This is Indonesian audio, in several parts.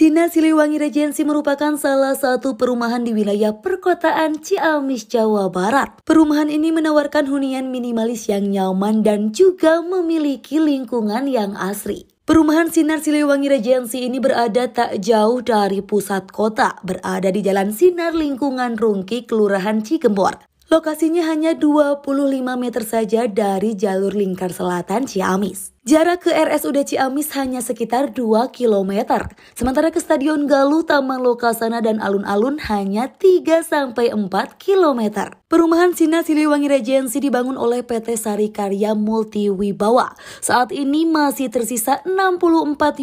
Sinar Siliwangi Regency merupakan salah satu perumahan di wilayah perkotaan Ciamis, Jawa Barat. Perumahan ini menawarkan hunian minimalis yang nyaman dan juga memiliki lingkungan yang asri. Perumahan Sinar Siliwangi Regency ini berada tak jauh dari pusat kota, berada di Jalan Sinar Lingkungan Rungki, Kelurahan Cigembor. Lokasinya hanya 25 meter saja dari jalur lingkar selatan Ciamis. Jarak ke RSUD Ciamis hanya sekitar 2 km, sementara ke Stadion Galuh, Taman Lokasana, dan Alun-Alun hanya 3-4 km. Perumahan Sina Siliwangi Regency dibangun oleh PT Sari Karya Multiwibawa. Saat ini masih tersisa 64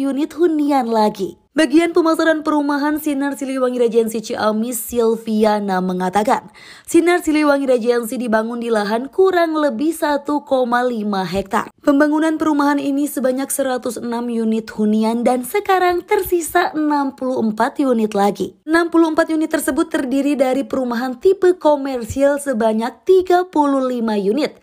unit hunian lagi. Bagian pemasaran perumahan Sinar Siliwangi Regensi Ciamis Silviana mengatakan, Sinar Siliwangi Regensi dibangun di lahan kurang lebih 1,5 hektar. Pembangunan perumahan ini sebanyak 106 unit hunian dan sekarang tersisa 64 unit lagi. 64 unit tersebut terdiri dari perumahan tipe komersial sebanyak 35 unit,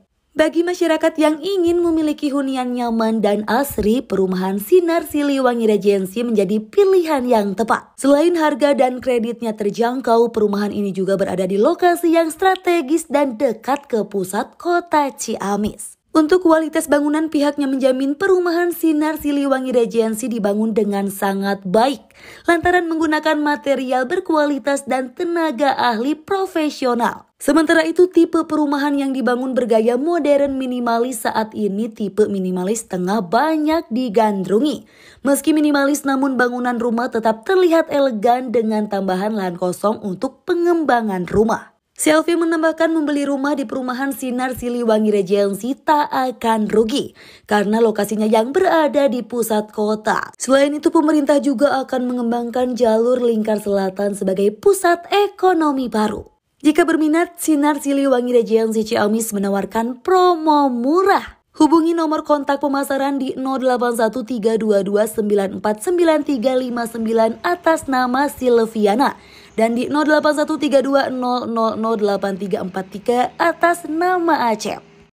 Bagi masyarakat yang ingin memiliki hunian nyaman dan asri, perumahan Sinar Siliwangi Regency menjadi pilihan yang tepat. Selain harga dan kreditnya terjangkau, perumahan ini juga berada di lokasi yang strategis dan dekat ke pusat kota Ciamis. Untuk kualitas bangunan pihaknya menjamin perumahan Sinar Siliwangi Regency dibangun dengan sangat baik lantaran menggunakan material berkualitas dan tenaga ahli profesional. Sementara itu tipe perumahan yang dibangun bergaya modern minimalis saat ini tipe minimalis tengah banyak digandrungi. Meski minimalis namun bangunan rumah tetap terlihat elegan dengan tambahan lahan kosong untuk pengembangan rumah. Selvi menambahkan membeli rumah di perumahan Sinar Siliwangi Regency tak akan rugi karena lokasinya yang berada di pusat kota. Selain itu pemerintah juga akan mengembangkan jalur lingkar selatan sebagai pusat ekonomi baru. Jika berminat, Sinar Siliwangi Regency Ciamis menawarkan promo murah. Hubungi nomor kontak pemasaran di 081322949359 atas nama Silviana dan di 081320008343 atas nama Acep.